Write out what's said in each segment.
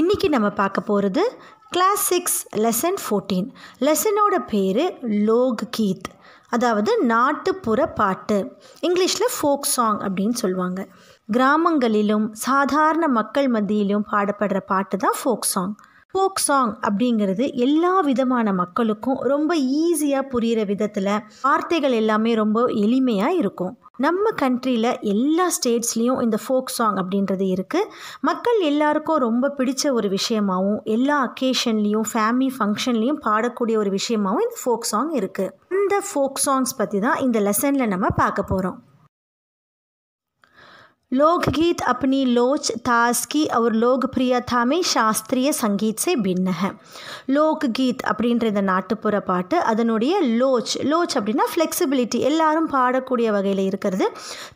இன்றைக்கி நம்ம பார்க்க போகிறது கிளாஸ் சிக்ஸ் லெசன் ஃபோர்டீன் லெசனோட பேர் லோக் கீத் அதாவது நாட்டுப்புற பாட்டு இங்கிலீஷில் ஃபோக் சாங் அப்படின்னு சொல்லுவாங்க கிராமங்களிலும் சாதாரண மக்கள் மத்தியிலும் பாடப்படுற பாட்டு தான் ஃபோக் சாங் ஃபோக் சாங் அப்படிங்கிறது எல்லா விதமான மக்களுக்கும் ரொம்ப ஈஸியாக புரிகிற விதத்தில் வார்த்தைகள் எல்லாமே ரொம்ப எளிமையாக இருக்கும் நம்ம கண்ட்ரியில் எல்லா ஸ்டேட்ஸ்லேயும் இந்த ஃபோக் சாங் அப்படின்றது இருக்குது மக்கள் எல்லாருக்கும் ரொம்ப பிடிச்ச ஒரு விஷயமாகவும் எல்லா அக்கேஷன்லேயும் ஃபேமிலி ஃபங்க்ஷன்லேயும் பாடக்கூடிய ஒரு விஷயமாகவும் இந்த ஃபோக் சாங் இருக்குது இந்த ஃபோக் சாங்ஸ் பற்றி தான் இந்த லெசனில் நம்ம பார்க்க போகிறோம் लोकगीत अपनी लोच தாஸ்கி और லோக்பிரியதா மே சாஸ்திரிய சங்கீத் சே பின்னக லோக்கீத் அப்படின்ற இந்த நாட்டுப்புற பாட்டு அதனுடைய லோச் லோச் அப்படின்னா ஃப்ளெக்சிபிலிட்டி எல்லாரும் பாடக்கூடிய வகையில் இருக்கிறது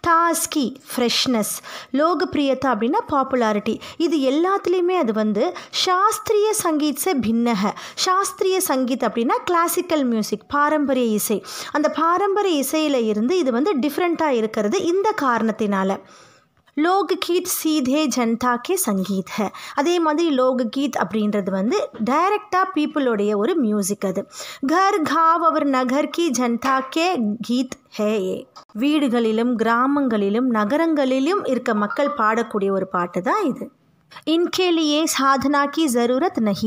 தாஸ்கி ஃப்ரெஷ்னஸ் லோகப்பிரியத்தை அப்படின்னா பாப்புலாரிட்டி இது எல்லாத்துலேயுமே அது வந்து சாஸ்திரிய சங்கீத் சே பின்னக சாஸ்திரிய சங்கீத் அப்படின்னா கிளாசிக்கல் மியூசிக் பாரம்பரிய இசை அந்த பாரம்பரிய இசையில் இருந்து இது வந்து டிஃப்ரெண்ட்டாக இருக்கிறது இந்த காரணத்தினால லோக்கீத் சீதே ஜன்தா கே சங்கீத் ஹே அதே மாதிரி லோக்கீத் அப்படின்றது வந்து டைரக்டாக பீப்புளுடைய ஒரு மியூசிக் அது கர் காவ் அவர் நகர் கி ஜனதா கே கீத் ஹே ஏ வீடுகளிலும் கிராமங்களிலும் நகரங்களிலும் இருக்க மக்கள் பாடக்கூடிய ஒரு பாட்டு தான் இது इनके लिए साधना की ज़रूरत नहीं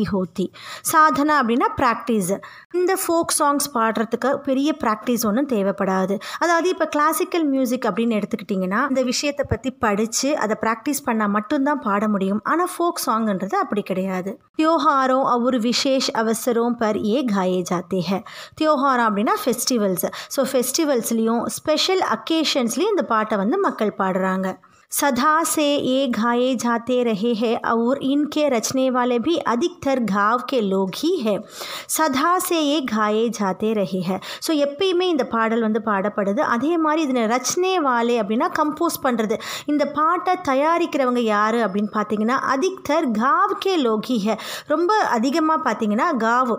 சாதனா அப்படின்னா ப்ராக்டிஸ் இந்த ஃபோக் சாங்ஸ் பாடுறதுக்கு பெரிய ப்ராக்டிஸ் ஒன்றும் தேவைப்படாது அதாவது இப்போ கிளாசிக்கல் மியூசிக் அப்படின்னு எடுத்துக்கிட்டிங்கன்னா இந்த விஷயத்தை பற்றி படித்து அதை ப்ராக்டிஸ் பண்ணால் மட்டும்தான் பாட முடியும் ஆனால் ஃபோக் சாங்ன்றது அப்படி கிடையாது தியோஹாரம் ஒரு விசேஷ் அவசரம் பர் ஏ காயே ஜாத்தே ஹே தியோஹாரம் அப்படின்னா ஃபெஸ்டிவல்ஸ் ஸோ ஃபெஸ்டிவல்ஸ்லேயும் ஸ்பெஷல் அக்கேஷன்ஸ்லேயும் இந்த பாட்டை வந்து மக்கள் பாடுறாங்க सदा से ये गाए जाते रहे हैं और इनके रचने वाले भी अधिकतर गाँव के लोग ही है சதா சேயே காயே ஜாத்தே ரஹிஹ ஸோ எப்பயுமே இந்த பாடல் வந்து பாடப்படுது அதே மாதிரி இதில் ரச்சனே வாலே அப்படின்னா கம்போஸ் பண்ணுறது இந்த பாட்டை தயாரிக்கிறவங்க யார் அப்படின்னு பார்த்தீங்கன்னா அதிக்தர் காவ்கே லோகிஹ ரொம்ப அதிகமாக பார்த்தீங்கன்னா காவ்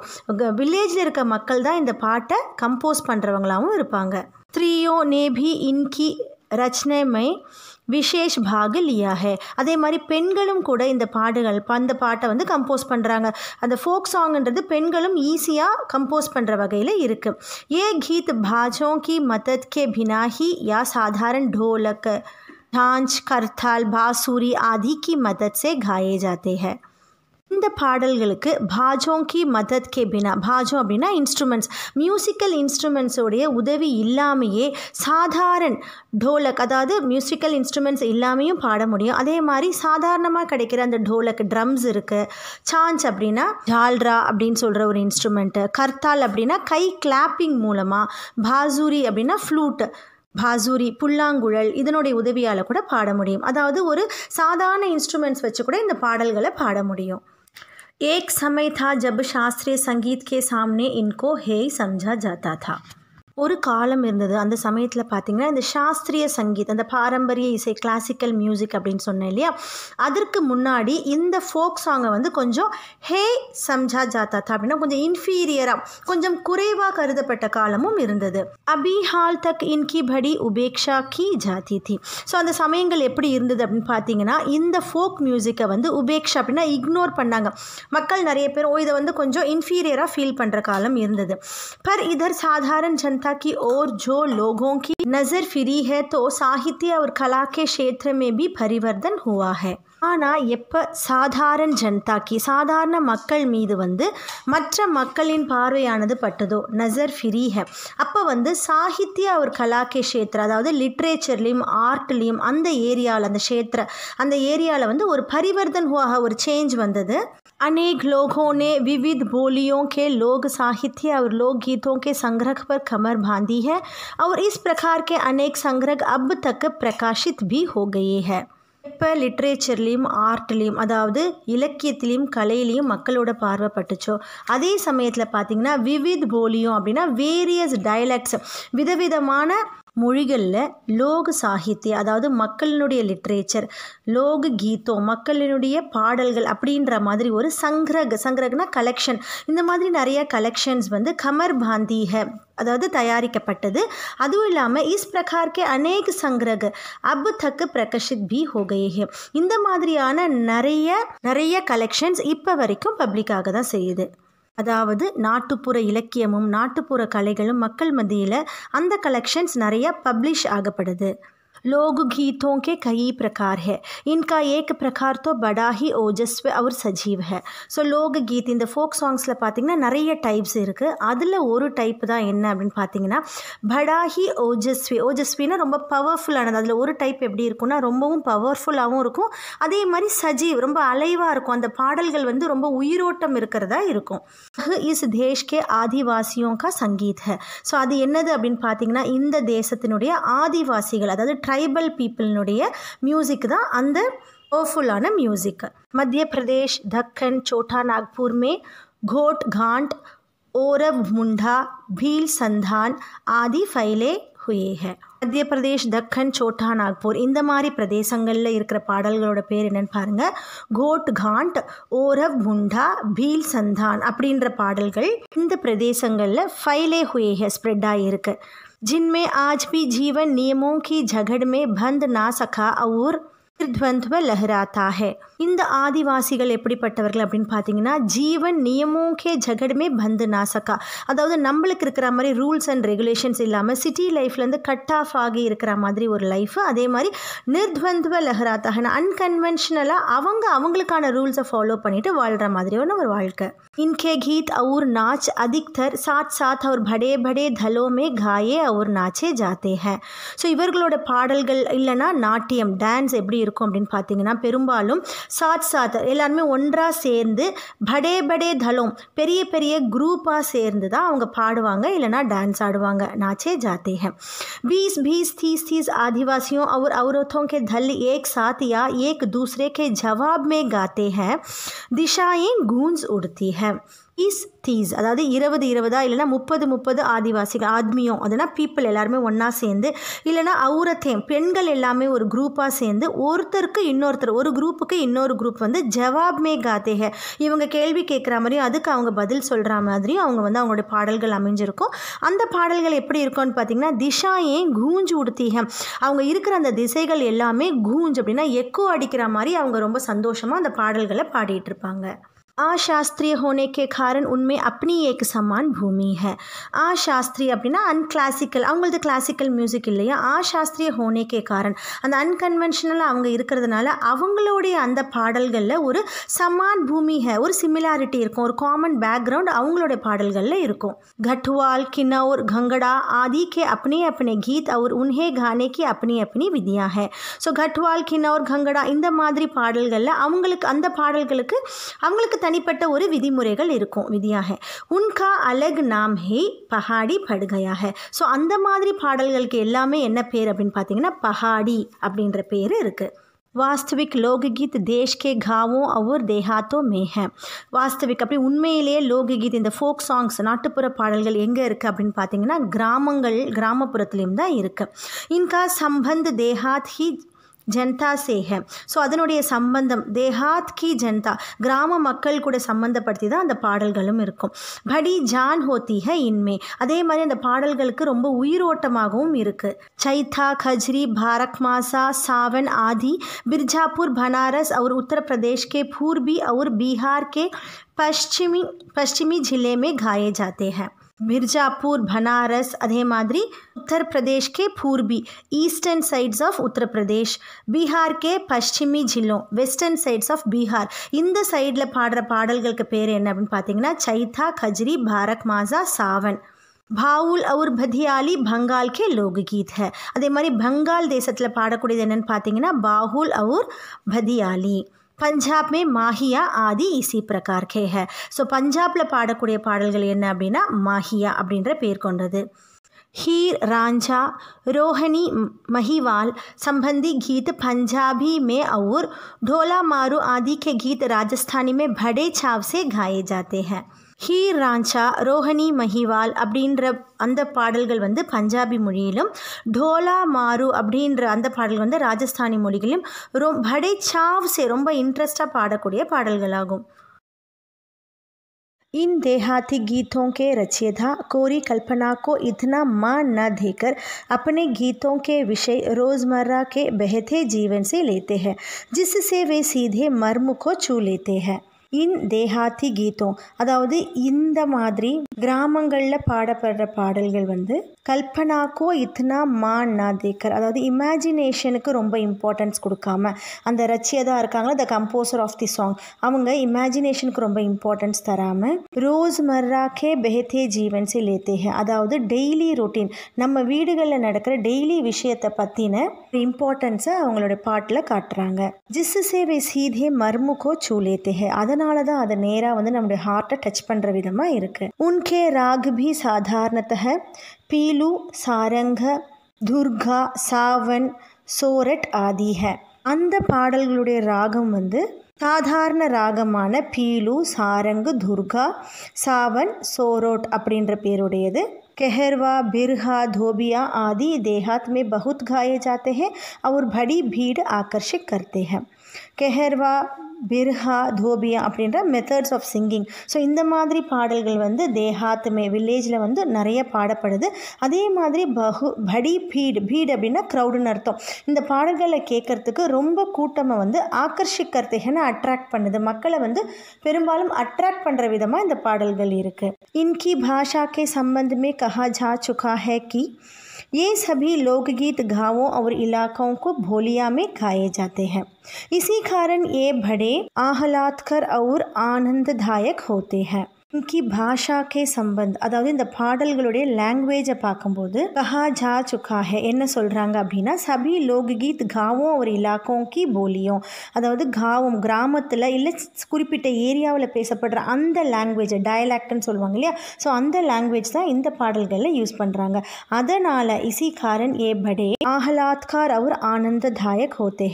வில்லேஜில் இருக்க மக்கள் தான் இந்த பாட்டை கம்போஸ் பண்ணுறவங்களாகவும் இருப்பாங்க த்ரீயோ நேபி இன்கி ரச்சனை விசேஷ் பாகு லியா ஹே அதே மாதிரி பெண்களும் கூட இந்த பாடுகள் அந்த பாட்டை வந்து கம்போஸ் பண்ணுறாங்க அந்த ஃபோக் சாங்ன்றது பெண்களும் ஈஸியாக கம்போஸ் பண்ணுற வகையில் இருக்குது ஏ கீத் பாஜோ கி மதத் கே பினாஹி யா சாதாரண ढोलक ढांच கர்த்தால் बांसुरी आदि की मदद से गाए जाते हैं இந்த பாடல்களுக்கு பாஜோங் கி மதத் கே பினா பாஜோ அப்படின்னா இன்ஸ்ட்ருமெண்ட்ஸ் மியூசிக்கல் இன்ஸ்ட்ருமெண்ட்ஸோடைய உதவி இல்லாமையே சாதாரண டோலக் அதாவது மியூசிக்கல் இன்ஸ்ட்ருமெண்ட்ஸ் இல்லாமையும் பாட முடியும் அதே மாதிரி சாதாரணமாக கிடைக்கிற அந்த டோலக் ட்ரம்ஸ் இருக்குது சான்ஸ் அப்படின்னா ஜால்ரா அப்படின்னு சொல்கிற ஒரு இன்ஸ்ட்ருமெண்ட்டு கர்த்தால் அப்படின்னா கை கிளாப்பிங் மூலமாக பாசூரி அப்படின்னா ஃப்ளூட்டு பாசூரி புல்லாங்குழல் இதனுடைய உதவியால் கூட பாட முடியும் அதாவது ஒரு சாதாரண இன்ஸ்ட்ருமெண்ட்ஸ் வச்சு கூட இந்த பாடல்களை பாட முடியும் एक समय था जब शास्त्रीय संगीत के सामने इनको हेय समझा जाता था ஒரு காலம் இருந்தது அந்த சமயத்தில் பார்த்திங்கன்னா இந்த சாஸ்திரிய சங்கீத் அந்த பாரம்பரிய இசை கிளாசிக்கல் மியூசிக் அப்படின்னு சொன்னேன் இல்லையா அதற்கு முன்னாடி இந்த ஃபோக் சாங்கை வந்து கொஞ்சம் ஹே சம்ஜா ஜாத்தா தா அப்படின்னா கொஞ்சம் இன்ஃபீரியராக கொஞ்சம் குறைவாக கருதப்பட்ட காலமும் இருந்தது அபி ஹால் தக் இன்கி படி உபேக்ஷா கி ஜாதி தி ஸோ அந்த சமயங்கள் எப்படி இருந்தது அப்படின்னு பார்த்தீங்கன்னா இந்த ஃபோக் மியூசிக்கை வந்து உபேக்ஷா அப்படின்னா இக்னோர் பண்ணாங்க மக்கள் நிறைய பேர் இதை வந்து கொஞ்சம் இன்ஃபீரியராக ஃபீல் பண்ணுற காலம் இருந்தது பர் இதர் சாதாரண ஜன் जनता की ओर जो लोगों की नज़र फिरी है तो साहित्य और कला के क्षेत्र में भी परिवर्तन हुआ है ஆனால் எப்போ சாதாரண ஜனதாக்கி சாதாரண மக்கள் மீது வந்து மற்ற மக்களின் பார்வையானது பட்டதோ நசர் ஃபிரீஹ அப்போ வந்து சாகித்ய அவர் கலா கஷேத்திர அதாவது லிட்ரேச்சர்லேயும் ஆர்ட்லேயும் அந்த ஏரியாவில் அந்த க்ஷேத்திர அந்த ஏரியாவில் வந்து ஒரு பரிவர்த்தன் ஹுவாக ஒரு சேஞ்ச் வந்தது அநேக் லோகோனே விவித் போலியோ கே லோக் சாகித்ய அவர் லோக் கீதோ கே சங்கிரக பர் கமர் பாந்தி ஹ அவர் இஸ் प्रकार அநேக் சங்கிரக संग्रह अब तक प्रकाशित भी हो இப்போ லிட்ரேச்சர்லேயும் ஆர்ட்லேயும் அதாவது இலக்கியத்திலையும் கலையிலையும் மக்களோட பார்வைப்பட்டுச்சோ அதே சமயத்தில் பார்த்திங்கன்னா விவித் போலியும் அப்படின்னா வேரியஸ் டைலக்ட்ஸ் விதவிதமான மொழிகளில் லோக சாகித்ய அதாவது மக்களினுடைய லிட்ரேச்சர் லோக கீதோ மக்களினுடைய பாடல்கள் அப்படின்ற மாதிரி ஒரு சங்கிரக சங்கரகனா கலெக்ஷன் இந்த மாதிரி நிறைய கலெக்ஷன்ஸ் வந்து கமர் பாந்திக அதாவது தயாரிக்கப்பட்டது அதுவும் இல்லாமல் இஸ் பிரகார்க்கே அநேக சங்கிரக அப் தக்கு பிரகஷித் பி ஹோகையே இந்த மாதிரியான நிறைய நிறைய கலெக்ஷன்ஸ் இப்போ வரைக்கும் பப்ளிக்காக தான் செய்யுது அதாவது நாட்டுப்புற இலக்கியமும் நாட்டுப்புற கலைகளும் மக்கள் மத்தியில் அந்த கலெக்ஷன்ஸ் நிறையா பப்ளிஷ் ஆகப்படுது लोकगीतों के कई प्रकार है इनका एक प्रकार तो बड़ा ही ओजस्व और सजीव है ஸோ லோககீத் இந்த ஃபோக் சாங்ஸில் பார்த்தீங்கன்னா நிறைய டைப்ஸ் இருக்குது அதில் ஒரு டைப் தான் என்ன அப்படின்னு பார்த்தீங்கன்னா படாஹி ஓஜஸ்வி ஓஜஸ்வின்னா ரொம்ப பவர்ஃபுல்லானது அதில் ஒரு டைப் எப்படி இருக்கும்னா ரொம்பவும் பவர்ஃபுல்லாகவும் இருக்கும் அதே மாதிரி சஜீவ் ரொம்ப அலைவாக இருக்கும் அந்த பாடல்கள் வந்து ரொம்ப உயிரோட்டம் இருக்கிறதா இருக்கும் இஸ் தேஷ்கே ஆதிவாசியோம் கா சங்கீத் ஹே ஸோ அது என்னது அப்படின்னு பார்த்தீங்கன்னா இந்த தேசத்தினுடைய ஆதிவாசிகள் அதாவது ட்ரைபல் பீப்புளினுடைய மியூசிக் தான் அந்த பவர்ஃபுல்லான மியூசிக் மத்திய பிரதேஷ் தக்கன் சோட்டா நாக்பூர்மே கோட் காண்ட் घाट ओरब मुंडा भील संधान आदि फैले மத்திய பிரதேஷ் தக்கன் சோட்டா நாக்பூர் இந்த மாதிரி பிரதேசங்களில் இருக்கிற பாடல்களோட பேர் என்னென்னு பாருங்கள் கோட் காண்ட் ஓரவ் முண்டா பீல் சந்தான் அப்படின்ற பாடல்கள் இந்த பிரதேசங்களில் ஃபைலே ஹுயேஹ ஸ்ப்ரெட் ஆகியிருக்கு जिनमें आज भी जीवन नियमों की झगड़ में बंध ना सका और ध्वंद्व लहराता है இந்த ஆதிவாசிகள் எப்படிப்பட்டவர்கள் அப்படின்னு பார்த்தீங்கன்னா ஜீவன் நியமோகே ஜகடமே பந்து நாசக்கா அதாவது நம்மளுக்கு இருக்கிற மாதிரி ரூல்ஸ் அண்ட் ரெகுலேஷன்ஸ் இல்லாமல் சிட்டி லைஃப்லேருந்து கட் ஆஃப் ஆகி இருக்கிற மாதிரி ஒரு லைஃப் அதே மாதிரி நிர்த்வந்துவ லெஹராத்தகன அன்கன்வென்ஷனலாக அவங்க அவங்களுக்கான ரூல்ஸை ஃபாலோ பண்ணிட்டு வாழ்கிற மாதிரியான ஒரு வாழ்க்கை இன்கே கீத் அவுர் நாச் அதிக்தர் சாத் சாத் அவர் படே படே தலோமே காயே அவுர் நாச்சே ஜாத்தே ஹே ஸோ இவர்களோட பாடல்கள் இல்லைனா நாட்டியம் டான்ஸ் எப்படி இருக்கும் அப்படின்னு பார்த்தீங்கன்னா பெரும்பாலும் சாத் சாத் எல்லாருமே ஒன்றாக சேர்ந்து படே படே தளம் பெரிய பெரிய குரூப்பாக சேர்ந்து தான் அவங்க பாடுவாங்க இல்லைனா டான்ஸ் ஆடுவாங்க नाचे जाते हैं 20 बीस तीस तीस आदिवासियों और औरतों के धल एक साथ या एक दूसरे के जवाब में गाते हैं दिशाएं गूंज उड़ती हैं இஸ் தீஸ் அதாவது இருபது இருபதா இல்லைனா முப்பது முப்பது ஆதிவாசிகள் ஆத்மியம் அதுனா பீப்புள் எல்லாருமே ஒன்றா சேர்ந்து இல்லைனா அவுரத்தேம் பெண்கள் எல்லாமே ஒரு குரூப்பாக சேர்ந்து ஒருத்தருக்கு இன்னொருத்தர் ஒரு குரூப்புக்கு இன்னொரு குரூப் வந்து ஜவாப் மே காத்தேக இவங்க கேள்வி கேட்குற மாதிரியும் அதுக்கு அவங்க பதில் சொல்கிற மாதிரியும் அவங்க வந்து அவங்களுடைய பாடல்கள் அமைஞ்சிருக்கும் அந்த பாடல்கள் எப்படி இருக்கும்னு பார்த்தீங்கன்னா திஷா ஏன் கூஞ்சு உடுத்தீகம் அவங்க இருக்கிற அந்த திசைகள் எல்லாமே கூஞ்சு அப்படின்னா எக்கோ அடிக்கிற மாதிரி அவங்க ரொம்ப சந்தோஷமாக அந்த பாடல்களை பாடிட்டு இருப்பாங்க அசாஸ்திரிய ஹோனே கே காரன் உண்மை அப்படி ஏக்கு சமான் பூமி ஹே அசாஸ்திரி அப்படின்னா அன்கிளாசிக்கல் அவங்களது கிளாசிக்கல் மியூசிக் இல்லையா அசாஸ்திரிய ஹோனே கே காரன் அந்த அன்கன்வென்ஷனலாக அவங்க இருக்கிறதுனால அவங்களுடைய அந்த பாடல்களில் ஒரு சமான் பூமி ஹே ஒரு சிமிலாரிட்டி இருக்கும் ஒரு காமன் பேக்ரவுண்ட் அவங்களுடைய பாடல்களில் இருக்கும் கட்வால் கினௌர் கங்கடா ஆதி கே அப்னே அப்னே கீத் அவர் உன்ஹே கானே கி அப்னி அப்னி வித்யா ஹே ஸோ கட்வால் கினௌர் கங்கடா இந்த மாதிரி பாடல்களில் அவங்களுக்கு அந்த பாடல்களுக்கு அவங்களுக்கு தனிப்பட்ட ஒரு விதிமுறைகள் இருக்கும் விதியாக உன்கா அலக் நாம் ஹே பஹாடி படுகையாக ஸோ அந்த மாதிரி பாடல்களுக்கு எல்லாமே என்ன பேர் அப்படின்னு பார்த்தீங்கன்னா பஹாடி அப்படின்ற பேர் இருக்குது வாஸ்தவிக் லோககீத் தேஷ்கே காவோ அவர் தேஹாத்தோ மேஹ வாஸ்தவிக் அப்படி உண்மையிலேயே லோககீத் இந்த ஃபோக் சாங்ஸ் நாட்டுப்புற பாடல்கள் எங்கே இருக்குது அப்படின்னு பார்த்தீங்கன்னா கிராமங்கள் கிராமப்புறத்துலேயும் தான் இருக்குது இன்கா சம்பந்த் தேஹாத் ஹி ஜென்தா சேக ஸோ அதனுடைய சம்பந்தம் தேஹாத் கி ஜனதா கிராம மக்கள் கூட சம்பந்தப்படுத்தி தான் அந்த பாடல்களும் இருக்கும் படி ஜான் ஹோத்திக இன்மே அதே மாதிரி அந்த பாடல்களுக்கு ரொம்ப உயிரோட்டமாகவும் இருக்குது சைத்தா கஜ்ரி பாரக் மாசா சாவன் ஆதி பிர்ஜாப்பூர் பனாரஸ் அவர் உத்தரப்பிரदेश के पूर्वी और बिहार के पश्चिमी पश्चिमी ज़िले मिर्जापुर बनारस अदेमारी उत्तर प्रदेश के पूर्वी eastern sides of Uttar Pradesh Bihar के पश्चिमी जिलों वस्टर्न सैड्स आफ बीहार सैडल पाड़ पाड़ पेरे पाती चईता खजरी भारक माजा सावन भावुल और भदियाली बंगाल के लोकगीत है अदमारी बंगाल देश पाड़कून पाती बाहुल और भदियाली पंजाब में माहिया आदि इसी प्रकार के है सो पंजाब पाड़कूर पाड़ अब माहिया अरको हीर राजा रोहिणी महिवाल संबंधी गीत पंजाबी में और ढोला मारू आदि के गीत राजस्थानी में भड़े छाव से गाए जाते हैं ஹீ ராஞ்சா ரோஹனி மஹிவால் அப்படின்ற அந்த பாடல்கள் வந்து பஞ்சாபி மொழியிலும் டோலா மாரு அப்படின்ற அந்த பாடல்கள் வந்து ராஜஸ்தானி மொழிகளிலும் ரொம் படே சாவ்ஸே ரொம்ப இன்ட்ரெஸ்டாக பாடக்கூடிய பாடல்களாகும் इन देहाती गीतों के रचयिता कोरी कल्पना को इतना मान न देकर अपने गीतों के विषय रोज़मर्रा के बहते जीवन से लेते हैं जिससे वे सीधे मर्म को छू लेते हैं இன் தேஹாத்தி கீதம் அதாவது இந்த மாதிரி கிராமங்களில் பாடப்படுற பாடல்கள் வந்து கல்பனாக்கோ இத்னா மா நா தேக்கர் அதாவது இமேஜினேஷனுக்கு ரொம்ப இம்பார்ட்டன்ஸ் கொடுக்காம அந்த ரச்சியதாக இருக்காங்களா the composer of the song அவங்க இமேஜினேஷனுக்கு ரொம்ப இம்பார்ட்டன்ஸ் தராமல் ரோஸ் மர்ராக்கே பெஹத்தே ஜீவன்ஸ் சி அதாவது டெய்லி ரொட்டீன் நம்ம வீடுகளில் நடக்கிற டெய்லி விஷயத்தை பற்றின இம்பார்ட்டன்ஸை அவங்களோட பாட்டில் காட்டுறாங்க ஜிஸ் சேவை சீதே மர்முகோ சூலேத்தேஹே அதனால் அதனால தான் அது நேராக வந்து நம்முடைய ஹார்ட்டை டச் பண்ணுற விதமாக இருக்குது உன்கே ராகுபி சாதாரணத்தக பீலு சாரங்க துர்கா சாவன் சோரட் ஆதிக அந்த பாடல்களுடைய ராகம் வந்து சாதாரண ராகமான பீலு சாரங்கு துர்கா சாவன் சோரோட் அப்படின்ற பேருடையது கெஹர்வா பிர்ஹா தோபியா ஆதி देहात பகுத் காய गाए அவர் படி பீடு बड़ी கர்த்தேக கெஹர்வா பிர்ஹா தோபியா அப்படின்ற மெத்தட்ஸ் ஆஃப் சிங்கிங் ஸோ இந்த மாதிரி பாடல்கள் வந்து தேஹாத்துமே வில்லேஜில் வந்து நிறைய பாடப்படுது அதே மாதிரி பஹு படி பீட் பீட் அப்படின்னா க்ரௌடுன்னு அர்த்தம் இந்த பாடல்களை கேட்குறதுக்கு ரொம்ப கூட்டமாக வந்து ஆக்கர்ஷிக்கிறதுகன்னு அட்ராக்ட் பண்ணுது மக்களை வந்து பெரும்பாலும் அட்ராக்ட் பண்ணுற விதமாக இந்த பாடல்கள் இருக்குது இன்கி பாஷா கே சம்பந்தமே கஹா ஜா சுகா ஹே கி ये सभी लोकगीत गाँवों और इलाकों को भोलिया में गाए जाते हैं इसी कारण ये बड़े आह्लादकर और आनंददायक होते हैं उनकी भाषा के संबंध அதாவது இந்த பாடல்களுடைய லாங்குவேஜை பார்க்கும்போது கஹா ஜா சுக்கா ஹே என்ன சொல்கிறாங்க அப்படின்னா சபி லோக்கீத் காவும் ஒரு இலாக்கோம் கி போலியும் அதாவது காவும் கிராமத்தில் இல்லை குறிப்பிட்ட ஏரியாவில் பேசப்படுற அந்த லாங்குவேஜ் டயலாக்ட்னு சொல்லுவாங்க இல்லையா ஸோ அந்த லாங்குவேஜ் தான் இந்த பாடல்களில் யூஸ் பண்ணுறாங்க அதனால் இசிகாரன் ஏ படே ஆஹ்லாத்கார் அவர் ஆனந்ததாயக் தாயக் ஹோத்தே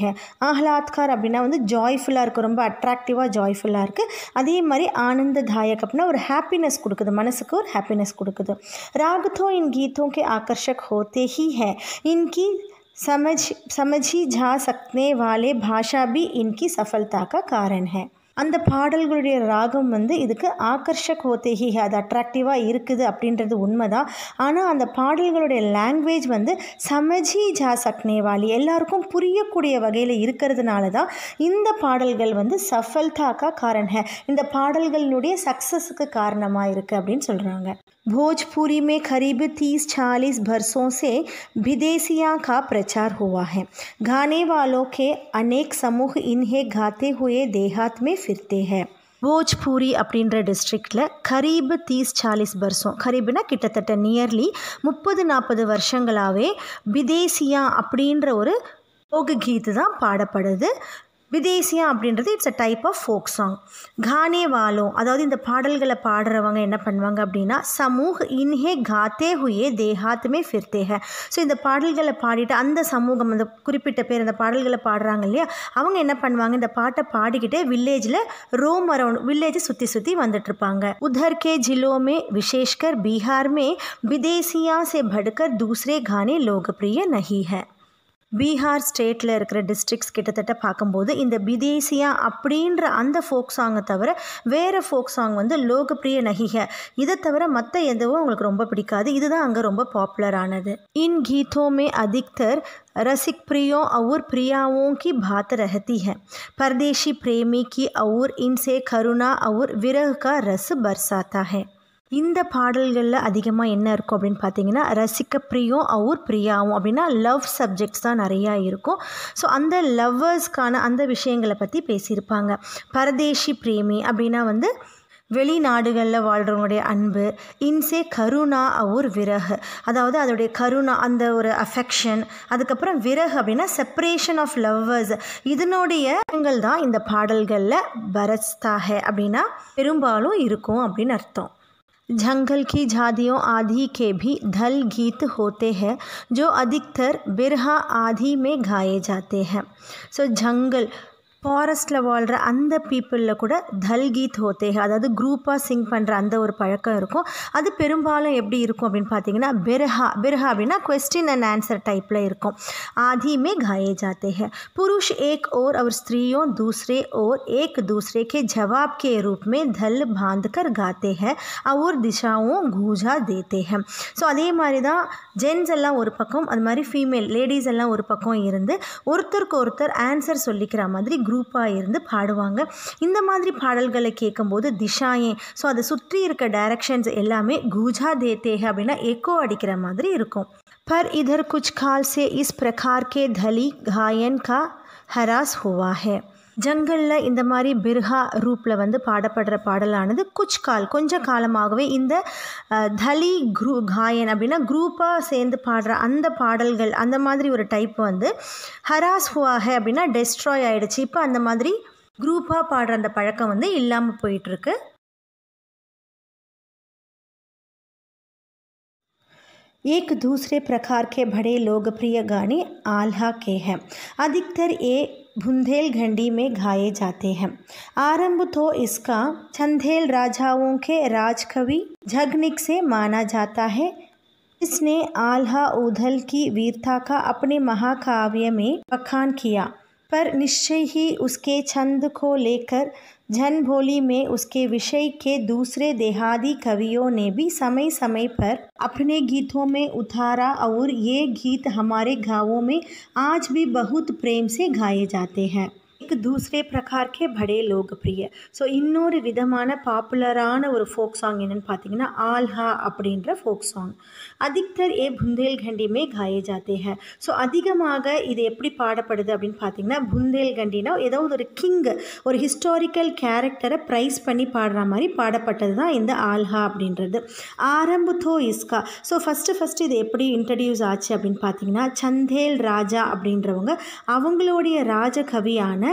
ஆஹ்லாத்கார் அப்படின்னா வந்து ஜாய்ஃபுல்லாக இருக்குது ரொம்ப அட்ராக்டிவாக ஜாய்ஃபுல்லாக இருக்குது அதே மாதிரி ஆனந்ததாயக் அப்படின்னா और हैप्पीनेस मनसुक மனசுக்கு ஒரு हैप्पीनेस राग तो इन गीतों के आकर्षक होते ही हैं इनकी समझ समझी जा सकने वाले भाषा भी इनकी सफलता का कारण है அந்த பாடல்களுடைய ராகம் வந்து இதுக்கு ஆகர்ஷக் ஓத்தேகி அது அட்ராக்டிவாக இருக்குது அப்படின்றது உண்மை தான் ஆனால் அந்த பாடல்களுடைய லாங்குவேஜ் வந்து சமஜி ஜா சக்னேவாலி எல்லாருக்கும் புரியக்கூடிய வகையில் இருக்கிறதுனால தான் இந்த பாடல்கள் வந்து சஃபல்தாக்கா காரண இந்த பாடல்களுடைய சக்ஸஸுக்கு காரணமாக இருக்குது அப்படின்னு சொல்கிறாங்க भोजपुरी में करीब तीस चालीस बरसों से विदेशिया का प्रचार हुआ है गाने वालों के अनेक समूह इन्हें गाते हुए देहात में फिरते हैं भोजपुरी अपने डिस्ट्रिक्ट करीब तीस चालीस वर्षों करीबना कट तट नियरली मुपद वर्ष विदेशिया अगर गीत पाड़पड़ விதேசியா அப்படின்றது it's a type of folk song கானே வாலோ அதாவது இந்த பாடல்களை பாடுறவங்க என்ன பண்ணுவாங்க அப்படின்னா சமூக இன்ஹே காத்தே ஹுயே தேஹாத்துமே ஃபிர்தேக ஸோ இந்த பாடல்களை பாடிட்டு அந்த சமூகம் அந்த குறிப்பிட்ட பேர் அந்த பாடல்களை பாடுறாங்க இல்லையா அவங்க என்ன பண்ணுவாங்க இந்த பாட்டை பாடிக்கிட்டே வில்லேஜில் ரோம் அரௌண்ட் வில்லேஜை சுற்றி சுற்றி வந்துட்டுருப்பாங்க உதர்கே ஜிலோமே விசேஷ்கர் பீகார்மே விதேசியா சே படுக்கர் தூசரே கானே லோகப்பிரிய நஹி ஹை பீகார் ஸ்டேட்டில் இருக்கிற டிஸ்ட்ரிக்ஸ் கிட்டத்தட்ட பார்க்கும்போது இந்த பிதேசியா அப்படின்ற அந்த ஃபோக் சாங்கை தவிர வேறு ஃபோக் சாங் வந்து லோகப்பிரிய நகிக இதை தவிர மற்ற எதுவும் அவங்களுக்கு ரொம்ப பிடிக்காது இதுதான் அங்கே ரொம்ப பாப்புலரானது இன் கீதோமே அதிக்தர் ரசிக் பிரியோ அவுர் प्रियाओं கி பாத் ரஹதி ஹ परदेशी பிரேமி கி அவுர் இன்சே கருணா அவுர் விரகு கா ரசு பர்சாத்தா ஹே இந்த பாடல்களில் அதிகமாக என்ன இருக்கும் அப்படின்னு பார்த்தீங்கன்னா ரசிக்க பிரியம் அவர் பிரியாவும் அப்படின்னா லவ் சப்ஜெக்ட்ஸ் தான் நிறையா இருக்கும் ஸோ அந்த லவ்வர்ஸ்க்கான அந்த விஷயங்களை பற்றி பேசியிருப்பாங்க பரதேசி பிரேமி அப்படின்னா வந்து வெளிநாடுகளில் வாழ்கிறவங்களுடைய அன்பு இன்சே கருணா அவர் விறகு அதாவது அதோடைய கருணா அந்த ஒரு அஃபெக்ஷன் அதுக்கப்புறம் விறகு அப்படின்னா செப்பரேஷன் ஆஃப் லவ்வர்ஸ் இதனுடைய தான் இந்த பாடல்களில் பரஸ்தாக அப்படின்னா பெரும்பாலும் இருக்கும் அப்படின்னு அர்த்தம் जंगल की झादियों आदि के भी धल गीत होते हैं जो अधिकतर बिरहा आदि में गाए जाते हैं सो जंगल ஃபாரஸ்ட்டில் வாழ்கிற அந்த பீப்புளில் கூட தல்கீத் ஹோத்தேக அதாவது குரூப்பாக சிங் பண்ணுற அந்த ஒரு பழக்கம் இருக்கும் அது பெரும்பாலும் எப்படி இருக்கும் அப்படின்னு பார்த்தீங்கன்னா பெருஹா பெருஹா அப்படின்னா கொஸ்டின் அண்ட் ஆன்சர் டைப்பில் இருக்கும் ஆதிமே காயே ஜாத்தே ஹே புருஷ் ஏக் ஓர் அவர் ஸ்திரீயும் தூசரே ஓர் ஏக் दूसरे ஜவாப் கே के रूप में धल बांध कर गाते கூஜா தேத்தே ஸோ அதே மாதிரி தான் ஜென்ஸ் எல்லாம் ஒரு பக்கம் அது மாதிரி ஃபீமேல் லேடிஸ் எல்லாம் ஒரு பக்கம் இருந்து ஒருத்தருக்கு ஒருத்தர் ஆன்சர் சொல்லிக்கிற மாதிரி குரூப்பாக இருந்து பாடுவாங்க இந்த மாதிரி பாடல்களை கேட்கும்போது திஷாயே ஸோ அதை சுற்றி இருக்க டைரக்ஷன்ஸ் எல்லாமே கூஜா தே தேத்தேக அப்படின்னா எக்கோ அடிக்கிற மாதிரி இருக்கும் பர் இதர் குச் கால் से இஸ் பிரகார் கே தலி காயன் கா ஹராஸ் हुआ ஹே ஜங்கலில் இந்த மாதிரி பிர்ஹா ரூப்பில் வந்து பாடப்படுற பாடலானது குச் கால் கொஞ்ச காலமாகவே இந்த தலி குரு காயன் அப்படின்னா குரூப்பாக சேர்ந்து பாடுற அந்த பாடல்கள் அந்த மாதிரி ஒரு டைப் வந்து ஹராஸ் ஹுவாக அப்படின்னா டெஸ்ட்ராய் ஆகிடுச்சு இப்போ அந்த மாதிரி குரூப்பாக பாடுற அந்த பழக்கம் வந்து இல்லாமல் போயிட்டுருக்கு एक दूसरे प्रकार के बड़े लोकप्रिय गाने आल्हा के हैं अधिकतर ये बुंदेलखंडी में गाए जाते हैं आरंभ तो इसका चंदेल राजाओं के राजकवि झगनिक से माना जाता है इसने आल्हा उधल की वीरता का अपने महाकाव्य में बखान किया पर निश्चय ही उसके छंद को लेकर झनभोली में उसके विषय के दूसरे देहादी कवियों ने भी समय समय पर अपने गीतों में उतारा और ये गीत हमारे गाँवों में आज भी बहुत प्रेम से गाए जाते हैं एक दूसरे प्रकार के बड़े ஸோ இன்னொரு விதமான பாப்புலரான ஒரு ஃபோக் சாங் என்னென்னு பார்த்தீங்கன்னா ஆல்ஹா அப்படின்ற ஃபோக் சாங் அதிக்தர் ஏ புந்தேல்கண்டிமே காயே ஜாத்தே ஹே ஸோ அதிகமாக இது எப்படி பாடப்படுது அப்படின்னு பார்த்தீங்கன்னா புந்தேல்கண்டினா ஏதாவது ஒரு கிங் ஒரு ஹிஸ்டாரிக்கல் கேரக்டரை ப்ரைஸ் பண்ணி பாடுற மாதிரி பாடப்பட்டது தான் இந்த ஆல்ஹா அப்படின்றது ஆரம்பத்தோ இஸ்கா ஸோ ஃபஸ்ட்டு ஃபஸ்ட்டு இது எப்படி இன்ட்ரடியூஸ் ஆச்சு அப்படின்னு பார்த்தீங்கன்னா சந்தேல் ராஜா அப்படின்றவங்க அவங்களுடைய ராஜகவியான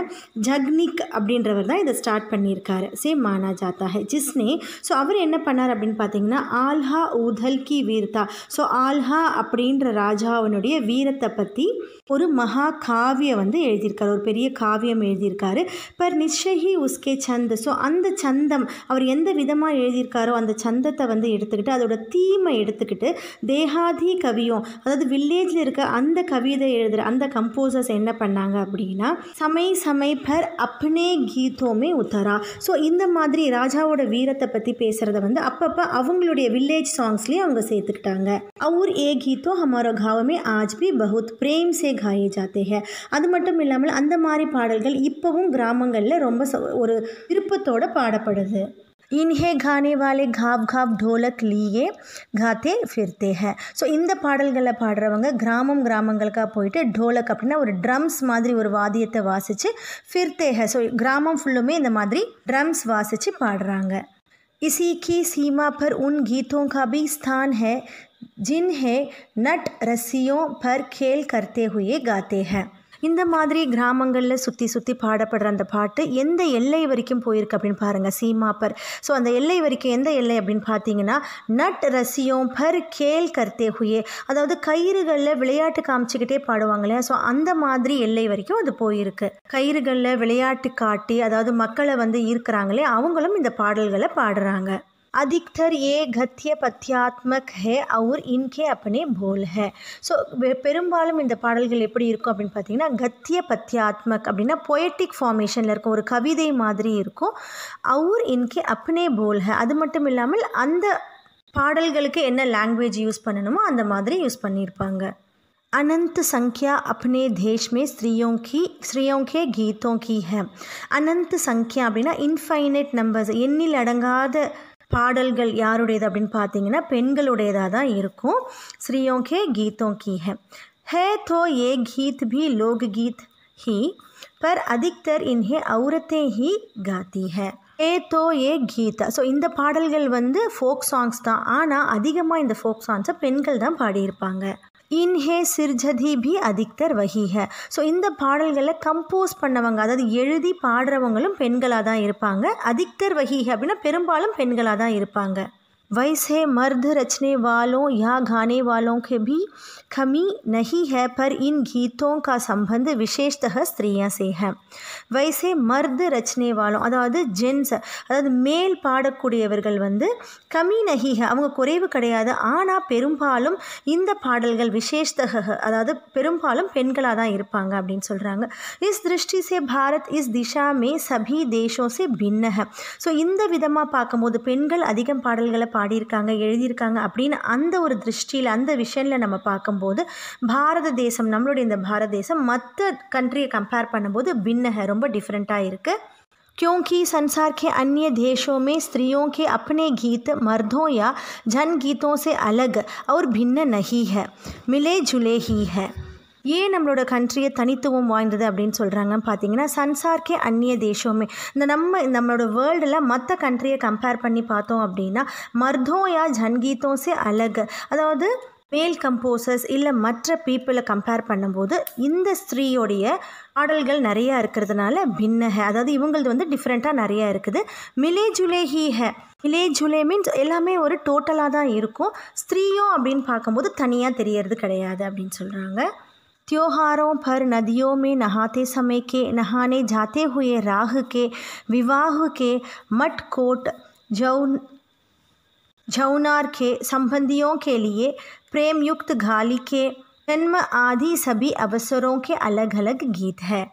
ஜக்னிக் அப்படின்றவர் தான் இதை ஸ்டார்ட் பண்ணியிருக்காரு சே மானா ஜாத்தா ஹே ஜிஸ்னே ஸோ அவர் என்ன பண்ணார் அப்படின்னு பார்த்தீங்கன்னா ஆல்ஹா ஊதல் கி வீர்த்தா ஸோ ஆல்ஹா அப்படின்ற ராஜாவனுடைய வீரத்தை பற்றி ஒரு மகா காவியம் வந்து எழுதியிருக்காரு ஒரு பெரிய காவியம் எழுதியிருக்காரு பர் நிச்சயி உஸ்கே சந்த் ஸோ அந்த சந்தம் அவர் எந்த விதமாக எழுதியிருக்காரோ அந்த சந்தத்தை வந்து எடுத்துக்கிட்டு அதோட தீமை எடுத்துக்கிட்டு தேகாதி கவியம் அதாவது வில்லேஜில் இருக்க அந்த கவிதை எழுதுகிற அந்த கம்போசர்ஸ் என்ன பண்ணாங்க அப்படின்னா சமை சமை பர் அப்னே கீதோமே உத்தரா ஸோ இந்த மாதிரி ராஜாவோட வீரத்தை பற்றி பேசுகிறத வந்து அப்பப்போ அவங்களுடைய வில்லேஜ் சாங்ஸ்லேயும் அவங்க சேர்த்துக்கிட்டாங்க அவுர் ஏ கீதோ ஹமாரோ காவமே ஆஜ் பி பகுத் பிரேம் சே காயே ஜாத்தே ஹே அது மட்டும் இல்லாமல் அந்த மாதிரி பாடல்கள் இப்போவும் கிராமங்களில் ரொம்ப ஒரு விருப்பத்தோடு பாடப்படுது இன்ஹே கானே வாலே காப் காப் டோலக் லீயே காத்தே ஃபிர்த்தே ஹே ஸோ இந்த பாடல்களை பாடுறவங்க கிராமம் கிராமங்களுக்காக போயிட்டு டோலக் அப்படின்னா ஒரு ட்ரம்ஸ் மாதிரி ஒரு வாதியத்தை வாசித்து ஃபிர்த்தே ஹே ஸோ கிராமம் ஃபுல்லுமே இந்த மாதிரி ட்ரம்ஸ் வாசித்து பாடுறாங்க இசி கி சீமா பர் உன் கீதோங்காபி ஸ்தான் ஹே ஜின்ஹே நட் ரசியோ பர் கேல் கர்த்தே ஹுயே காத்தே हैं இந்த மாதிரி கிராமங்களில் சுற்றி சுற்றி பாடப்படுற அந்த பாட்டு எந்த எல்லை வரைக்கும் போயிருக்கு அப்படின்னு பாருங்கள் சீமாப்பர் ஸோ அந்த எல்லை வரைக்கும் எந்த எல்லை அப்படின்னு பார்த்தீங்கன்னா நட் ரசியம் பர் கேல் கர்த்தே ஹுயே அதாவது கயிறுகளில் விளையாட்டு காமிச்சிக்கிட்டே பாடுவாங்க இல்லையா ஸோ அந்த மாதிரி எல்லை வரைக்கும் அது போயிருக்கு கயிறுகளில் விளையாட்டு காட்டி அதாவது மக்களை வந்து ஈர்க்கிறாங்களே அவங்களும் இந்த பாடல்களை பாடுறாங்க अधिकतर ये கத்திய பத்தியாத்மக் ஹே அவுர் இன்கே அப்பனே போல் ஹே ஸோ பெரும்பாலும் இந்த பாடல்கள் எப்படி இருக்கும் அப்படின்னு பார்த்தீங்கன்னா கத்திய பத்தியாத்மக் அப்படின்னா பொயட்டிக் ஃபார்மேஷனில் இருக்கும் ஒரு கவிதை மாதிரி இருக்கும் அவர் இன்கே அப்பனே போல் ஹே அது மட்டும் இல்லாமல் அந்த பாடல்களுக்கு என்ன லாங்குவேஜ் யூஸ் பண்ணணுமோ அந்த மாதிரி யூஸ் பண்ணியிருப்பாங்க அனந்த் संख्या अपने தேஷ்மே में स्त्रियों கீதோங்கி ஹ அனந்த் சங்கியா அப்படின்னா இன்ஃபைனட் நம்பர்ஸ் எண்ணில் அடங்காத பாடல்கள் யாருடையது அப்படின்னு பார்த்தீங்கன்னா பெண்களுடையதாக தான் இருக்கும் ஸ்ரீயோं के गीतों ஹே ஹே தோ ஏ கீத் பி भी ஹி பர் அதிக்தர் இன் ஹே அவுரத்தே ஹி காத்தி ஹே ஏ தோ ஏ கீதா ஸோ இந்த பாடல்கள் வந்து ஃபோக் சாங்ஸ் தான் ஆனால் அதிகமாக இந்த ஃபோக் சாங்ஸை பெண்கள் தான் பாடியிருப்பாங்க இன்ஹே சிர்ஜதி பி அதிக்தர் வகிக ஸோ இந்த பாடல்களை கம்போஸ் பண்ணவங்க அதாவது எழுதி பாடுறவங்களும் பெண்களாக தான் இருப்பாங்க அதிக்தர் வகிக அப்படின்னா பெரும்பாலும் பெண்களாக தான் இருப்பாங்க वैसे मर्द रचने वालों या गाने वालों के भी कमी नहीं है पर इन गीतों का संबंध विशेषतः स्त्रियों से है वैसे मर्द रचने वालों அதாவது ஜென்ஸ் அதாவது மேல் பாடக்கூடியவர்கள் வந்து கம்மி நகிக அவங்க குறைவு கிடையாது ஆனால் பெரும்பாலும் இந்த பாடல்கள் விசேஷத்தக அதாவது பெரும்பாலும் பெண்களாக தான் இருப்பாங்க அப்படின்னு சொல்கிறாங்க இஸ் திருஷ்டி சே பாரத் இஸ் திஷா மே சபி தேஷோ சே பின்னக ஸோ இந்த விதமாக பார்க்கும்போது பெண்கள் அதிகம் பாடல்களை பாட பாடியிருக்காங்க எழுதியிருக்காங்க அப்படின்னு அந்த ஒரு திருஷ்டியில் அந்த விஷனில் நம்ம பார்க்கும்போது பாரத தேசம் நம்மளுடைய இந்த பாரத தேசம் மற்ற கண்ட்ரியை கம்பேர் பண்ணும்போது பின்னக ரொம்ப டிஃப்ரெண்ட்டாக இருக்குது கியோங்கி சன்சார் கே अन्य தேசோமே में स्त्रियों के अपने गीत मर्दों या அவர் गीतों से अलग और भिन्न नहीं है ஏன் நம்மளோட கண்ட்ரியை தனித்துவம் வாய்ந்தது அப்படின்னு சொல்கிறாங்க பார்த்தீங்கன்னா சன்சார்க்கே அந்நிய தேசமே இந்த நம்ம நம்மளோட வேர்ல்டில் மற்ற கண்ட்ரியை கம்பேர் பண்ணி பார்த்தோம் அப்படின்னா மர்தோயா ஜன்கீதோஸே அழகு அதாவது மேல் கம்போசர்ஸ் இல்லை மற்ற பீப்புளை கம்பேர் பண்ணும்போது இந்த ஸ்திரீயோடைய பாடல்கள் நிறையா இருக்கிறதுனால பின்னஹ அதாவது இவங்களது வந்து டிஃப்ரெண்ட்டாக நிறையா இருக்குது மிலே ஜுலே ஹீஹ மிலே ஜுலே மீன்ஸ் எல்லாமே ஒரு டோட்டலாக தான் இருக்கும் ஸ்திரீயும் அப்படின்னு பார்க்கும்போது தனியாக தெரியறது கிடையாது அப்படின்னு சொல்கிறாங்க त्योहारों पर नदियों में नहाते समय के नहाने जाते हुए राह के विवाह के मटकोट जौन झौनार के संबंधियों के लिए प्रेमयुक्त घाली के जन्म आदि सभी अवसरों के अलग अलग गीत है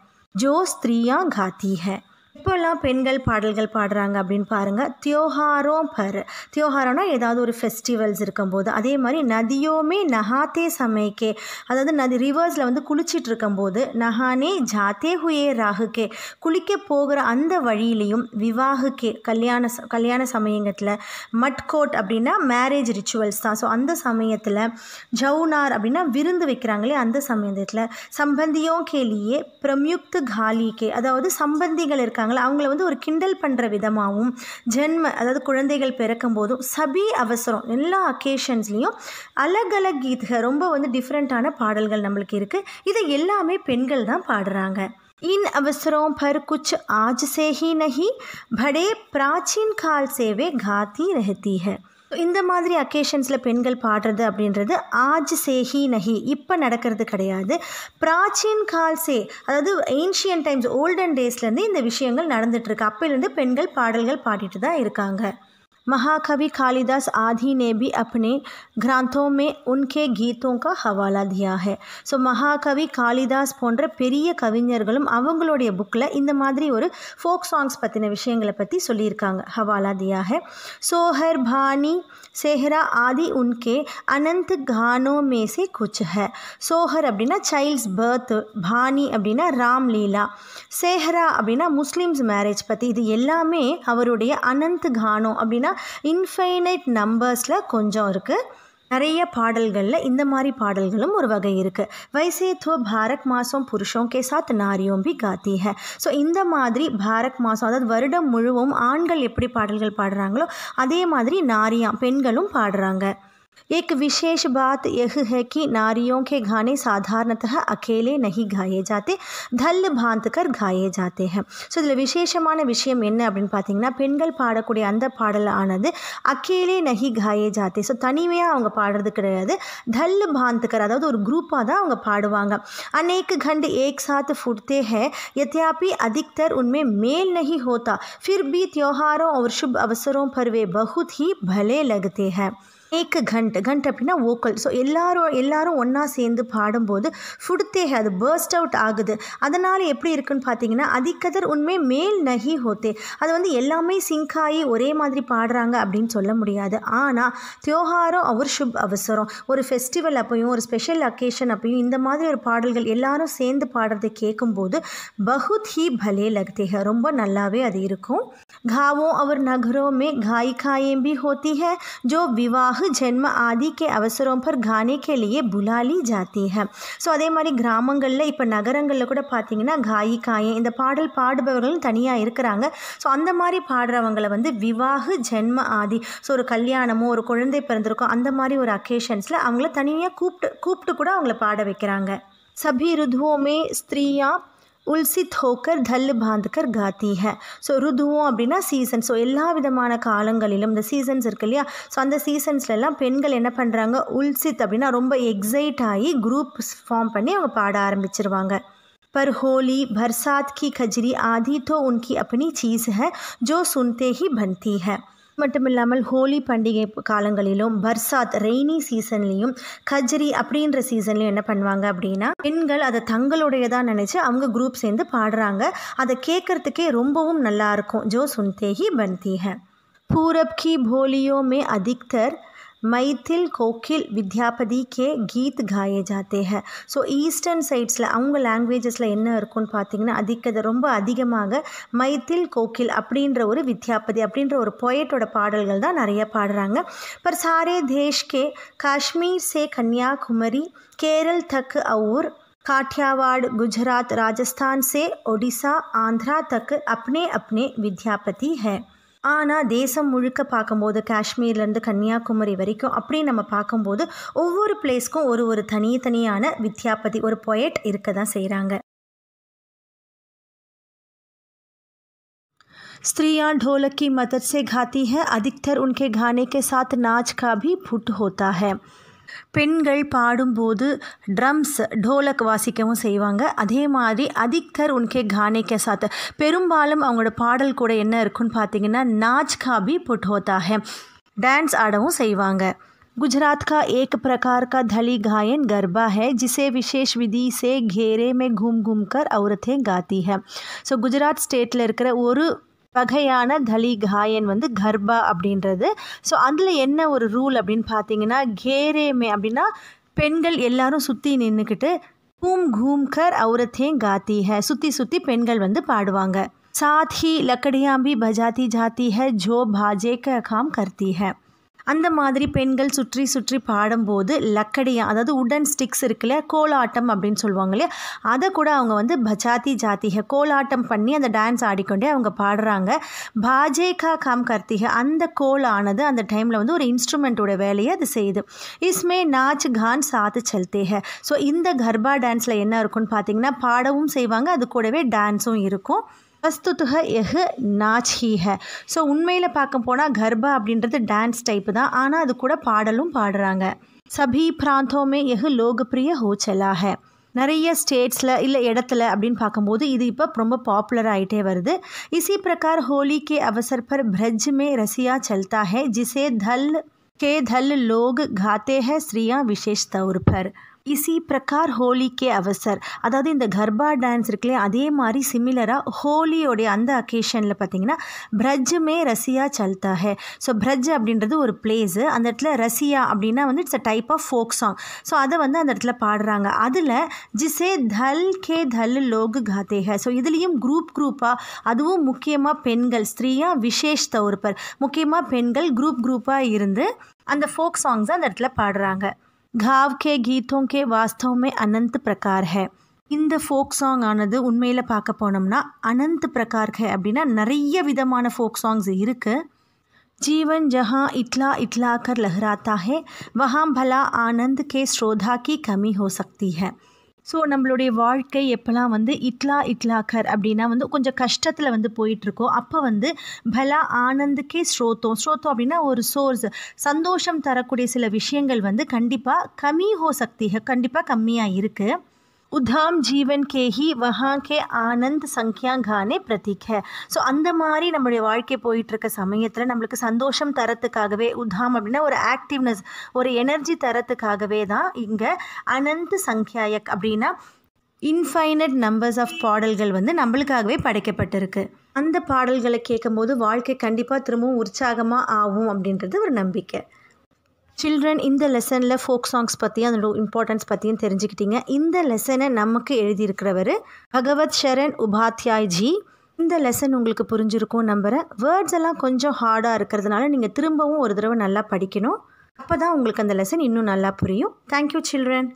जो स्त्रियां गाती हैं இப்போல்லாம் பெண்கள் பாடல்கள் பாடுறாங்க அப்படின்னு பாருங்கள் தியோஹாரோம் பர் தியோஹாரம்னா ஏதாவது ஒரு ஃபெஸ்டிவல்ஸ் இருக்கும்போது அதே மாதிரி நதியோமே நஹாத்தே சமைக்கே அதாவது நதி ரிவர்ஸில் வந்து குளிச்சிட்டு இருக்கும்போது நகானே ஜாத்தே ஹுயே ராகுக்கே குளிக்க போகிற அந்த வழியிலையும் விவாகுக்கே கல்யாண கல்யாண சமயங்கத்தில் மட்கோட் அப்படின்னா மேரேஜ் ரிச்சுவல்ஸ் தான் ஸோ அந்த சமயத்தில் ஜவுனார் அப்படின்னா விருந்து வைக்கிறாங்களே அந்த சமயத்தில் சம்பந்தியோ கேலியே பிரம்யுக்து காலிக்கே அதாவது சம்பந்திகள் இருக்க இருக்காங்களோ அவங்கள வந்து ஒரு கிண்டல் பண்ணுற விதமாகவும் ஜென்ம அதாவது குழந்தைகள் பிறக்கும் போதும் சபி அவசரம் எல்லா அக்கேஷன்ஸ்லேயும் அலகலக் கீத்க ரொம்ப வந்து டிஃப்ரெண்ட்டான பாடல்கள் நம்மளுக்கு இருக்குது இதை எல்லாமே பெண்கள் தான் பாடுறாங்க இன் அவசரம் பர் कुछ आज நஹி படே नहीं बड़े प्राचीन काल से ஸோ இந்த மாதிரி அக்கேஷன்ஸில் பெண்கள் பாடுறது அப்படின்றது ஆஜ் சேஹி நஹி இப்போ நடக்கிறது கிடையாது பிராச்சீன் கால்சே அதாவது ஏன்ஷியன் டைம்ஸ் ஓல்டன் டேஸ்லேருந்து இந்த விஷயங்கள் நடந்துகிட்ருக்கு அப்போலேருந்து பெண்கள் பாடல்கள் பாடிட்டு தான் இருக்காங்க महाकवि कालिदास आदि ने भी अपने ग्रंथों में उनके गीतों का हवाला दिया है ஸோ மகாகவி காளிதாஸ் போன்ற பெரிய கவிஞர்களும் அவங்களுடைய புக்கில் இந்த மாதிரி ஒரு ஃபோக் சாங்ஸ் பற்றின விஷயங்களை பற்றி சொல்லியிருக்காங்க ஹவாலா தியா ஹே சோஹர் பாணி சேஹரா ஆதி உன்கே அனந்த் கானோ மேசே குச் ஹே சோஹர் அப்படின்னா சைல்ட்ஸ் பர்த் பாணி அப்படின்னா ராம் லீலா சேஹரா அப்படின்னா முஸ்லீம்ஸ் மேரேஜ் பற்றி இது எல்லாமே அவருடைய அனந்த் கானோ அப்படின்னா இன்ஃபைனைட் நம்பர்ஸில் கொஞ்சம் இருக்குது நிறைய பாடல்களில் இந்த மாதிரி பாடல்களும் ஒரு வகை இருக்குது வைசே தோ பாரத் மாதம் புருஷோம் கே சாத் நாரியோம் பி காத்தி ஸோ இந்த மாதிரி பாரத் மாதம் அதாவது வருடம் முழுவதும் ஆண்கள் எப்படி பாடல்கள் பாடுறாங்களோ அதே மாதிரி நாரியாம் பெண்களும் பாடுறாங்க एक विशेष बात यह है कि नारियों के गाने साधारणतः अकेले नहीं गाए जाते धल भांत कर गाए जाते हैं सो विशेष विषय अब पाती पाड़क अंदा अकेले नहीं गाए जाते सो तनिमें कल भांत कर ग्रूपा पावा अनेक खंड एक साथ फुटते हैं यद्यापि अधिकतर उनमें मेल नहीं होता फिर भी त्योहारों और शुभ अवसरों पर वे बहुत ही भले लगते हैं ஏக்கு கண்ட் கண்ட் அப்படின்னா ஓக்கல் ஸோ எல்லாரும் எல்லாரும் ஒன்றா சேர்ந்து பாடும்போது ஃபுடுத்தே அது பேர்ஸ்ட் அவுட் ஆகுது அதனால் எப்படி இருக்குன்னு பார்த்தீங்கன்னா அதிகதர் உண்மை மேல் நகி ஹோத்தே அது வந்து எல்லாமே சிங்க் ஆகி ஒரே மாதிரி பாடுறாங்க அப்படின்னு சொல்ல முடியாது ஆனால் தியோகாரம் அவர் சுப் அவசரம் ஒரு ஃபெஸ்டிவல் அப்பையும் ஒரு ஸ்பெஷல் அக்கேஷன் அப்பையும் இந்த மாதிரி ஒரு பாடல்கள் எல்லாரும் சேர்ந்து பாடுறதை கேட்கும்போது பகுத் ஹி பலே லக்தேக ரொம்ப நல்லாவே அது இருக்கும் காவோ அவர் நகரோமே காய் காயேம்பி ஹோத்தி ஜோ விவாக ஜென்ம ஆதி அவசரம் பர் கானே கே புலாலி ஜாத்தி ஹை ஸோ அதே மாதிரி கிராமங்களில் இப்போ நகரங்களில் கூட பார்த்தீங்கன்னா காயி காயே இந்த பாடல் பாடுபவர்களும் தனியாக இருக்கிறாங்க ஸோ அந்த மாதிரி பாடுறவங்களை வந்து விவாக ஜென்ம ஆதி ஸோ ஒரு கல்யாணமோ ஒரு குழந்தை பிறந்திருக்கோ அந்த மாதிரி ஒரு அக்கேஷன்ஸில் அவங்கள தனியாக கூப்பிட்டு கூப்பிட்டு கூட அவங்கள பாட வைக்கிறாங்க சபி ருதுவோமே ஸ்திரீயாக उल्सित होकर ढल बांधकर गाती हैं सो ऋतुओं அபினா சீசன் சோ எல்லா விதமான காலங்களிலம் தி சீசன்ஸ் இருக்க лия சோ அந்த சீசன்ஸ்ல எல்லாம் பெண்கள் என்ன பண்றாங்க উলசித் அபினா ரொம்ப எக்ஸைட்ட ஆகி グループ ஸ் ஃபார்ம் பண்ணி அவங்க பாட ஆரம்பிச்சுடுவாங்க पर होली बरसात की खजरी आदि तो उनकी अपनी चीज है जो सुनते ही बनती है மட்டும் இல்லாமல் ஹோலி பண்டிகை காலங்களிலும் பர்சாத் ரெய்னி சீசன்லேயும் கஜ்ரி அப்படின்ற சீசன்லையும் என்ன பண்ணுவாங்க அப்படின்னா பெண்கள் அதை தங்களுடையதாக நினச்சி அவங்க குரூப் சேர்ந்து பாடுறாங்க அதை கேட்குறதுக்கே ரொம்பவும் நல்லாயிருக்கும் ஜோ சுன்தேகி பன்தீக பூரப் கி போலியோமே அதிக்தர் मैथिल कोकिल विद्यापति के गीत गाये जाते हैं सो ईस्टर्न सैड्स अगर लांग्वेजस पाती अधिक रोम अधिक मैथिल कोकिल अगर विद्यापति अगर पोयटो पाड़ ना पाड़ा पर सारे देश के काश्मीर से कन्याकुमारी केरल तक और काठियावाड़ गुजरात राजस्थान से ओडिशा आंध्रा तक अपने अपने विद्यापति हैं ஆனால் தேசம் முழுக்க பார்க்கும்போது காஷ்மீர்லேருந்து கன்னியாகுமரி வரைக்கும் அப்படி நம்ம பார்க்கும்போது ஒவ்வொரு பிளேஸ்க்கும் ஒரு ஒரு தனித்தனியான வித்யாபதி ஒரு பொயட் இருக்க தான் செய்கிறாங்க स्त्रियां ஢ோலக்கி மதர்சே காத்தி ஹ गाती உன்கே கானே கே சாத் நாச் கா பி புட் ஹோத்தா ஹே பெண்கள் பாடும்போது ட்ரம்ஸ் டோலக் வாசிக்கவும் செய்வாங்க அதே மாதிரி adikkar उनके गाने के साथ पेरும்பாலம் அவங்க பாடல்கொட என்ன இருக்குன்னு பாத்தீங்கன்னா नाचகாபி போட்ட होता है डांस ஆடவும் செய்வாங்க গুজরাট கா एक प्रकार का धली गायन गरबा है जिसे विशेष विधि से घेरे में घूम-घूमकर औरतें गाती हैं सो गुजरात स्टेट लेकर एक வகையான தலி காயன் வந்து கர்பா அப்படின்றது ஸோ அதில் என்ன ஒரு ரூல் அப்படின்னு பார்த்தீங்கன்னா கேரேமே அப்படின்னா பெண்கள் எல்லாரும் சுற்றி நின்றுக்கிட்டு பூம் கூம் கர் அவுரத்தே காத்தி சுற்றி சுற்றி பெண்கள் வந்து பாடுவாங்க சாத்ஹி லக்கடியாம்பி பஜாத்தி ஜாத்தி ஹ ஜோ பாஜே க காம் கர்த்தி அந்த மாதிரி பெண்கள் சுற்றி சுற்றி பாடும்போது லக்கடியா அதாவது உடன் ஸ்டிக்ஸ் இருக்குல்ல கோலாட்டம் அப்படின்னு சொல்லுவாங்க இல்லையா அதை கூட அவங்க வந்து பஜாத்தி ஜாத்திக கோலாட்டம் பண்ணி அந்த டான்ஸ் ஆடிக்கொண்டே அவங்க பாடுறாங்க பாஜேகா காம் கர்த்திக அந்த கோலானது அந்த டைமில் வந்து ஒரு இன்ஸ்ட்ருமெண்ட்டோட வேலையை அது செய்யுது இஸ்மே நாச் கான் சாத்து செல்தேக ஸோ இந்த கர்பா டான்ஸில் என்ன இருக்கும்னு பார்த்தீங்கன்னா பாடவும் செய்வாங்க அது கூடவே டான்ஸும் இருக்கும் வஸ்துத்துக எஹு நாச் ஹீ ஹ ஸோ உண்மையில் பார்க்க போனால் கர்பா அப்படின்றது டான்ஸ் டைப்பு தான் ஆனால் அது கூட பாடலும் பாடுறாங்க சபி பிராந்தோமே எஹு லோகப்பிரிய ஹோச்சலா ஹ நிறைய ஸ்டேட்ஸில் இல்லை இடத்துல அப்படின்னு பார்க்கும்போது இது இப்போ ரொம்ப பாப்புலர் ஆகிட்டே வருது இசி பிரகார் ஹோலி கே அவசர் பர் பிரஜ் மே ரசியா சல்தா ஹே ஜிசே தல் के धल लोग गाते हैं स्त्रियां विशेष तौर पर இசி பிரகார் ஹோலிக்கே அவசர் அதாவது இந்த கர்பா டான்ஸ் இருக்குல்லே அதே மாதிரி சிமிலராக ஹோலியோடைய அந்த அக்கேஷனில் பார்த்தீங்கன்னா பிரஜ்மே ரசியா சல்தா ஹே ஸோ பிரஜ் அப்படின்றது ஒரு பிளேஸு அந்த இடத்துல ரசியா அப்படின்னா வந்து it's a type of folk song so அதை வந்து அந்த இடத்துல பாடுறாங்க அதில் ஜிசே தல் கே தல் லோகு காத்தேக ஸோ இதுலேயும் குரூப் குரூப்பாக அதுவும் முக்கியமாக பெண்கள் ஸ்திரீயாக விசேஷ் தௌர்பர் முக்கியமாக பெண்கள் குரூப் குரூப்பாக இருந்து அந்த ஃபோக் சாங்ஸை அந்த இடத்துல பாடுறாங்க காவ் கே கீத்தோங் கே வாஸ்தவமே அனந்த் பிரகார் ஹே இந்த ஃபோக் சாங் ஆனது உண்மையில் பார்க்க போனோம்னா அனந்த் பிரகார் ஹே அப்படின்னா நிறைய விதமான ஃபோக் சாங்ஸ் இருக்குது जीवन जहाँ इतला इतला कर लहराता है वहाँ भला आनंद के श्रोधा की कमी हो सकती है ஸோ நம்மளுடைய வாழ்க்கை எப்போல்லாம் வந்து இட்லா இட்லாக்கர் அப்படின்னா வந்து கொஞ்சம் கஷ்டத்தில் வந்து போயிட்டுருக்கோம் அப்போ வந்து பலா ஆனந்துக்கே ஸ்ரோத்தம் ஸ்ரோத்தம் அப்படின்னா ஒரு சோர்ஸ் சந்தோஷம் தரக்கூடிய சில விஷயங்கள் வந்து கண்டிப்பாக கம்மி ஹோ சக்திகள் கண்டிப்பாக கம்மியாக இருக்குது உதாம் ஜீவன் கேஹி வஹா கே ஆனந்த் சங்கியாங்கானே பிரதீக் ஹே ஸோ அந்த மாதிரி நம்முடைய வாழ்க்கை போயிட்டுருக்க சமயத்தில் நம்மளுக்கு சந்தோஷம் தரத்துக்காகவே உதாம் அப்படின்னா ஒரு ஆக்டிவ்னஸ் ஒரு எனர்ஜி தரத்துக்காகவே தான் இங்கே அனந்த் சங்கியாயக் அப்படின்னா இன்ஃபைனட் நம்பர்ஸ் ஆஃப் பாடல்கள் வந்து நம்மளுக்காகவே படைக்கப்பட்டிருக்கு அந்த பாடல்களை கேட்கும்போது வாழ்க்கை கண்டிப்பாக திரும்பவும் உற்சாகமாக ஆகும் அப்படின்றது ஒரு நம்பிக்கை சில்ட்ரன் இந்த லெசனில் ஃபோக் சாங்ஸ் பற்றியும் அதனோட இம்பார்ட்டன்ஸ் பற்றியும் தெரிஞ்சுக்கிட்டீங்க இந்த லெசனை நமக்கு எழுதியிருக்கிறவர் பகவத் சரண் ஜி இந்த லெசன் உங்களுக்கு புரிஞ்சிருக்கும் நம்புகிறேன் வேர்ட்ஸ் எல்லாம் கொஞ்சம் ஹார்டாக இருக்கிறதுனால நீங்கள் திரும்பவும் ஒரு தடவை நல்லா படிக்கணும் அப்போ தான் உங்களுக்கு அந்த லெசன் இன்னும் நல்லா புரியும் தேங்க்யூ சில்ட்ரன்